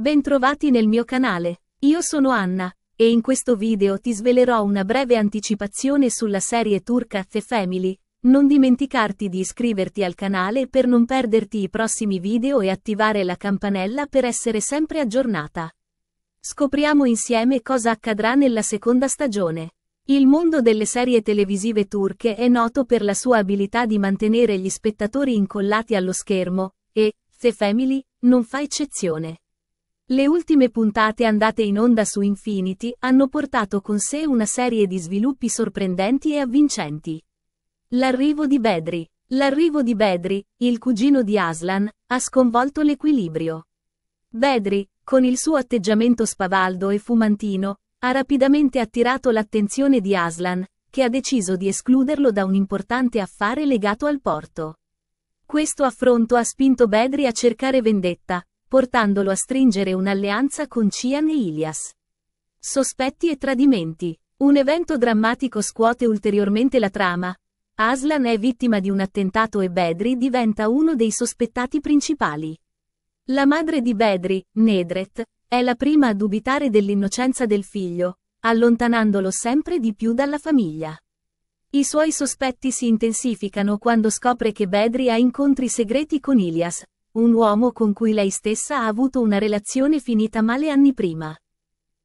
Bentrovati nel mio canale. Io sono Anna, e in questo video ti svelerò una breve anticipazione sulla serie turca The Family. Non dimenticarti di iscriverti al canale per non perderti i prossimi video e attivare la campanella per essere sempre aggiornata. Scopriamo insieme cosa accadrà nella seconda stagione. Il mondo delle serie televisive turche è noto per la sua abilità di mantenere gli spettatori incollati allo schermo, e, The Family, non fa eccezione. Le ultime puntate andate in onda su Infinity hanno portato con sé una serie di sviluppi sorprendenti e avvincenti. L'arrivo di Bedri. L'arrivo di Bedri, il cugino di Aslan, ha sconvolto l'equilibrio. Bedri, con il suo atteggiamento spavaldo e fumantino, ha rapidamente attirato l'attenzione di Aslan, che ha deciso di escluderlo da un importante affare legato al porto. Questo affronto ha spinto Bedri a cercare vendetta, portandolo a stringere un'alleanza con Cian e Ilias. Sospetti e tradimenti. Un evento drammatico scuote ulteriormente la trama. Aslan è vittima di un attentato e Bedri diventa uno dei sospettati principali. La madre di Bedri, Nedret, è la prima a dubitare dell'innocenza del figlio, allontanandolo sempre di più dalla famiglia. I suoi sospetti si intensificano quando scopre che Bedri ha incontri segreti con Ilias, un uomo con cui lei stessa ha avuto una relazione finita male anni prima.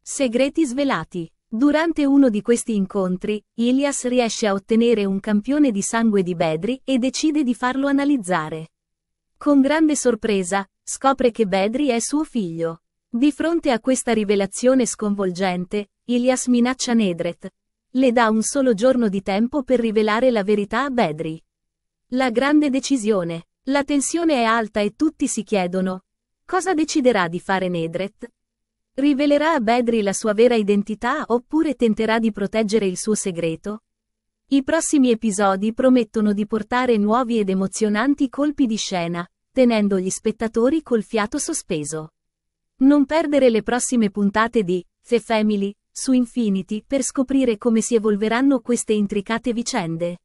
Segreti svelati. Durante uno di questi incontri, Ilias riesce a ottenere un campione di sangue di Bedri e decide di farlo analizzare. Con grande sorpresa, scopre che Bedri è suo figlio. Di fronte a questa rivelazione sconvolgente, Ilias minaccia Nedret. Le dà un solo giorno di tempo per rivelare la verità a Bedri. La grande decisione. La tensione è alta e tutti si chiedono, cosa deciderà di fare Nedret? Rivelerà a Bedri la sua vera identità oppure tenterà di proteggere il suo segreto? I prossimi episodi promettono di portare nuovi ed emozionanti colpi di scena, tenendo gli spettatori col fiato sospeso. Non perdere le prossime puntate di The Family su Infinity per scoprire come si evolveranno queste intricate vicende.